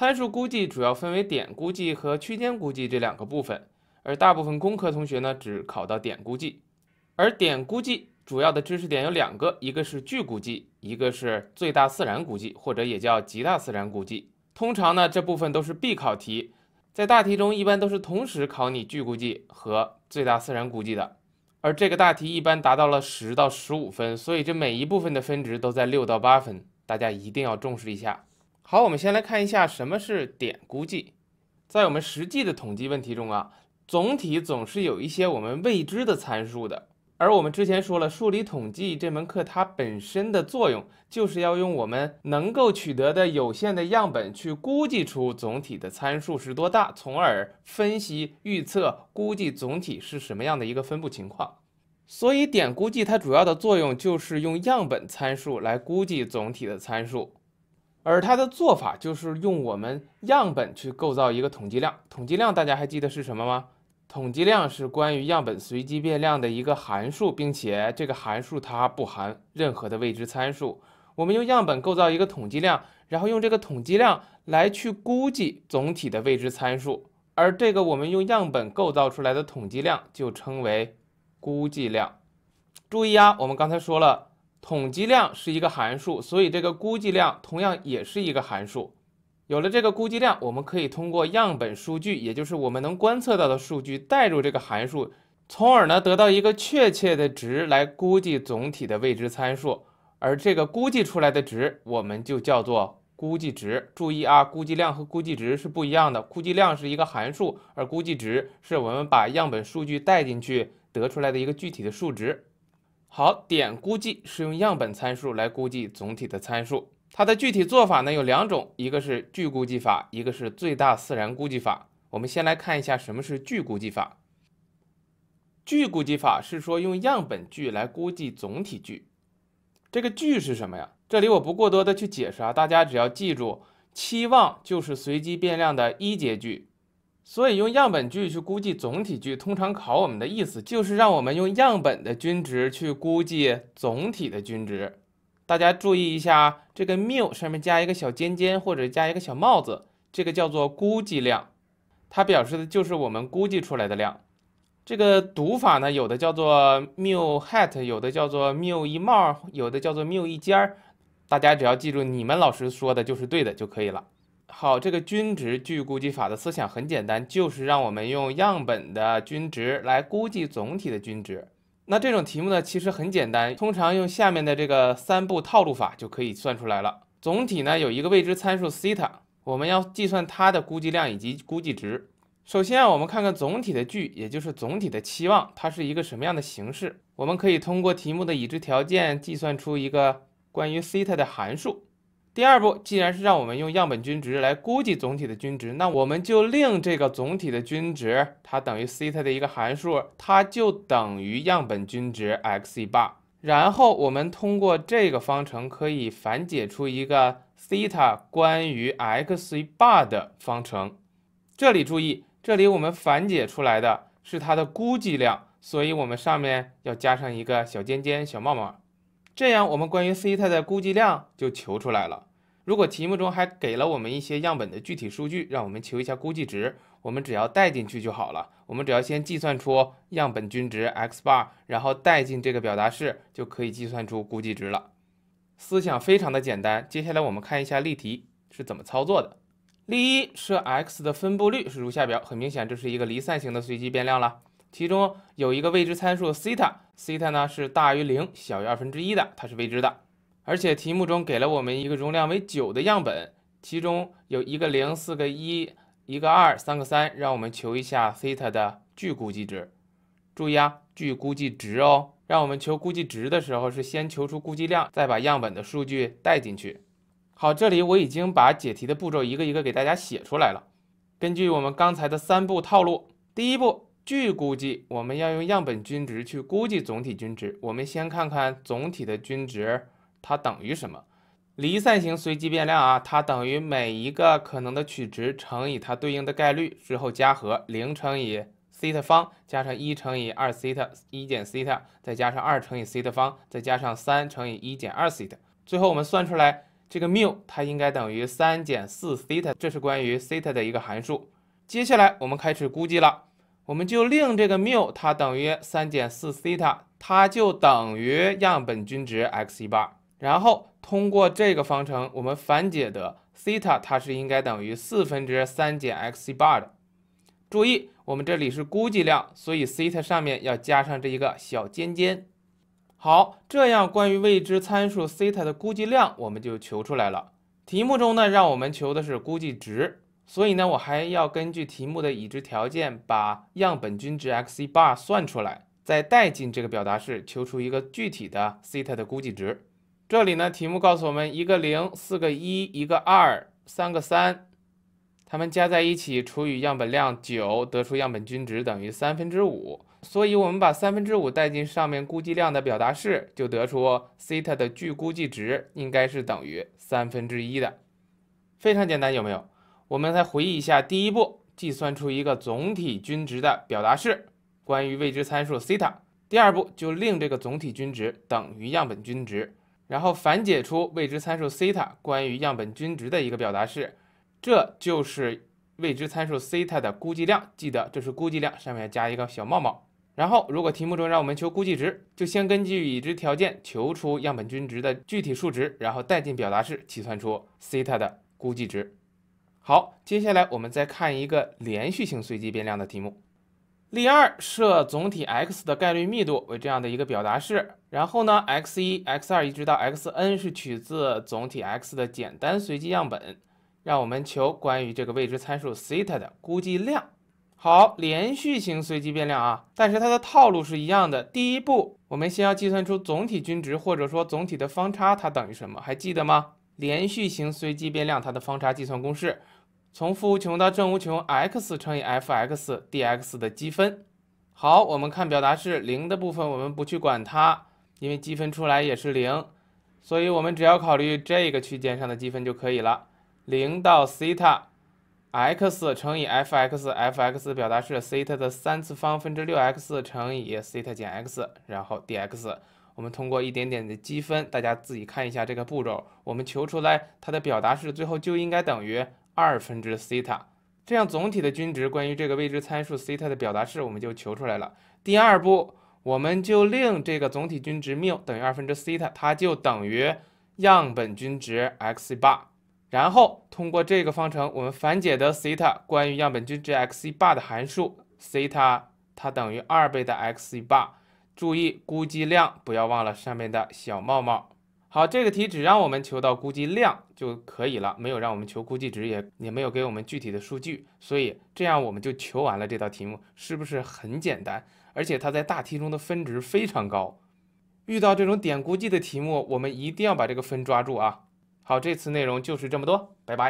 参数估计主要分为点估计和区间估计这两个部分，而大部分工科同学呢只考到点估计，而点估计主要的知识点有两个，一个是距估计，一个是最大似然估计，或者也叫极大似然估计。通常呢这部分都是必考题，在大题中一般都是同时考你距估计和最大似然估计的，而这个大题一般达到了十到十五分，所以这每一部分的分值都在六到八分，大家一定要重视一下。好，我们先来看一下什么是点估计。在我们实际的统计问题中啊，总体总是有一些我们未知的参数的。而我们之前说了，数理统计这门课它本身的作用就是要用我们能够取得的有限的样本去估计出总体的参数是多大，从而分析、预测、估计总体是什么样的一个分布情况。所以，点估计它主要的作用就是用样本参数来估计总体的参数。而它的做法就是用我们样本去构造一个统计量，统计量大家还记得是什么吗？统计量是关于样本随机变量的一个函数，并且这个函数它不含任何的未知参数。我们用样本构造一个统计量，然后用这个统计量来去估计总体的未知参数，而这个我们用样本构造出来的统计量就称为估计量。注意啊，我们刚才说了。统计量是一个函数，所以这个估计量同样也是一个函数。有了这个估计量，我们可以通过样本数据，也就是我们能观测到的数据，代入这个函数，从而呢得到一个确切的值来估计总体的未知参数。而这个估计出来的值，我们就叫做估计值。注意啊，估计量和估计值是不一样的。估计量是一个函数，而估计值是我们把样本数据带进去得出来的一个具体的数值。好，点估计是用样本参数来估计总体的参数。它的具体做法呢有两种，一个是矩估计法，一个是最大似然估计法。我们先来看一下什么是矩估计法。矩估计法是说用样本矩来估计总体矩。这个矩是什么呀？这里我不过多的去解释啊，大家只要记住期望就是随机变量的一阶矩。所以用样本句去估计总体句，通常考我们的意思就是让我们用样本的均值去估计总体的均值。大家注意一下，这个 MU 上面加一个小尖尖，或者加一个小帽子，这个叫做估计量，它表示的就是我们估计出来的量。这个读法呢，有的叫做 MU hat，有的叫做 MU 一帽，有的叫做 MU 一尖儿。大家只要记住你们老师说的就是对的就可以了。好，这个均值矩估计法的思想很简单，就是让我们用样本的均值来估计总体的均值。那这种题目呢，其实很简单，通常用下面的这个三步套路法就可以算出来了。总体呢有一个未知参数西塔，我们要计算它的估计量以及估计值。首先啊，我们看看总体的矩，也就是总体的期望，它是一个什么样的形式？我们可以通过题目的已知条件计算出一个关于西塔的函数。第二步，既然是让我们用样本均值来估计总体的均值，那我们就令这个总体的均值它等于西塔的一个函数，它就等于样本均值 x 一 bar。然后我们通过这个方程可以反解出一个西塔关于 x 一 bar 的方程。这里注意，这里我们反解出来的是它的估计量，所以我们上面要加上一个小尖尖小帽帽。这样，我们关于西塔的估计量就求出来了。如果题目中还给了我们一些样本的具体数据，让我们求一下估计值，我们只要带进去就好了。我们只要先计算出样本均值 x bar，然后带进这个表达式，就可以计算出估计值了。思想非常的简单。接下来我们看一下例题是怎么操作的。例一，设 X 的分布率是如下表，很明显这是一个离散型的随机变量了，其中有一个未知参数西塔。西塔呢是大于零，小于二分之一的，它是未知的。而且题目中给了我们一个容量为九的样本，其中有一个零，四个一，一个二，三个三，让我们求一下西塔的距估计值。注意啊，距估计值哦。让我们求估计值的时候，是先求出估计量，再把样本的数据带进去。好，这里我已经把解题的步骤一个一个给大家写出来了。根据我们刚才的三步套路，第一步。据估计，我们要用样本均值去估计总体均值。我们先看看总体的均值它等于什么？离散型随机变量啊，它等于每一个可能的取值乘以它对应的概率之后加和。零乘以西塔方，加上一乘以二西塔一减西塔，再加上二乘以西塔方，再加上三乘以一减二西塔。最后我们算出来这个缪它应该等于三减四西塔，这是关于西塔的一个函数。接下来我们开始估计了。我们就令这个缪它等于三减四西塔，它就等于样本均值 x 一 bar，然后通过这个方程，我们反解得西塔它是应该等于四分之三减 x 一 bar 的。注意，我们这里是估计量，所以西塔上面要加上这一个小尖尖。好，这样关于未知参数西塔的估计量我们就求出来了。题目中呢，让我们求的是估计值。所以呢，我还要根据题目的已知条件，把样本均值 x 一 bar 算出来，再带进这个表达式，求出一个具体的西塔的估计值。这里呢，题目告诉我们一个零，四个一，一个二，三个三，它们加在一起除以样本量九，得出样本均值等于三分之五。所以，我们把三分之五带进上面估计量的表达式，就得出西塔的具估计值应该是等于三分之一的，非常简单，有没有？我们再回忆一下，第一步计算出一个总体均值的表达式，关于未知参数西塔。第二步就令这个总体均值等于样本均值，然后反解出未知参数西塔关于样本均值的一个表达式，这就是未知参数西塔的估计量。记得这是估计量，上面加一个小帽帽。然后如果题目中让我们求估计值，就先根据已知条件求出样本均值的具体数值，然后带进表达式，计算出西塔的估计值。好，接下来我们再看一个连续型随机变量的题目。例二，设总体 X 的概率密度为这样的一个表达式，然后呢，X 一、X 二一直到 X n 是取自总体 X 的简单随机样本，让我们求关于这个未知参数 theta 的估计量。好，连续型随机变量啊，但是它的套路是一样的。第一步，我们先要计算出总体均值或者说总体的方差，它等于什么？还记得吗？连续型随机变量它的方差计算公式。从负无穷到正无穷，x 乘以 f(x)dx 的积分。好，我们看表达式零的部分，我们不去管它，因为积分出来也是零，所以我们只要考虑这个区间上的积分就可以了，零到西塔，x 乘以 f(x)，f(x) 表达式西塔的三次方分之六 x 乘以西塔减 x，然后 dx。我们通过一点点的积分，大家自己看一下这个步骤，我们求出来它的表达式，最后就应该等于。二分之西塔，这样总体的均值关于这个未知参数西塔的表达式我们就求出来了。第二步，我们就令这个总体均值缪等于二分之西塔，它就等于样本均值 x 一 b 然后通过这个方程，我们反解得西塔关于样本均值 x 一 b 的函数，西塔它等于二倍的 x 一 b 注意估计量不要忘了上面的小帽帽。好，这个题只让我们求到估计量就可以了，没有让我们求估计值，也也没有给我们具体的数据，所以这样我们就求完了这道题目，是不是很简单？而且它在大题中的分值非常高，遇到这种点估计的题目，我们一定要把这个分抓住啊！好，这次内容就是这么多，拜拜。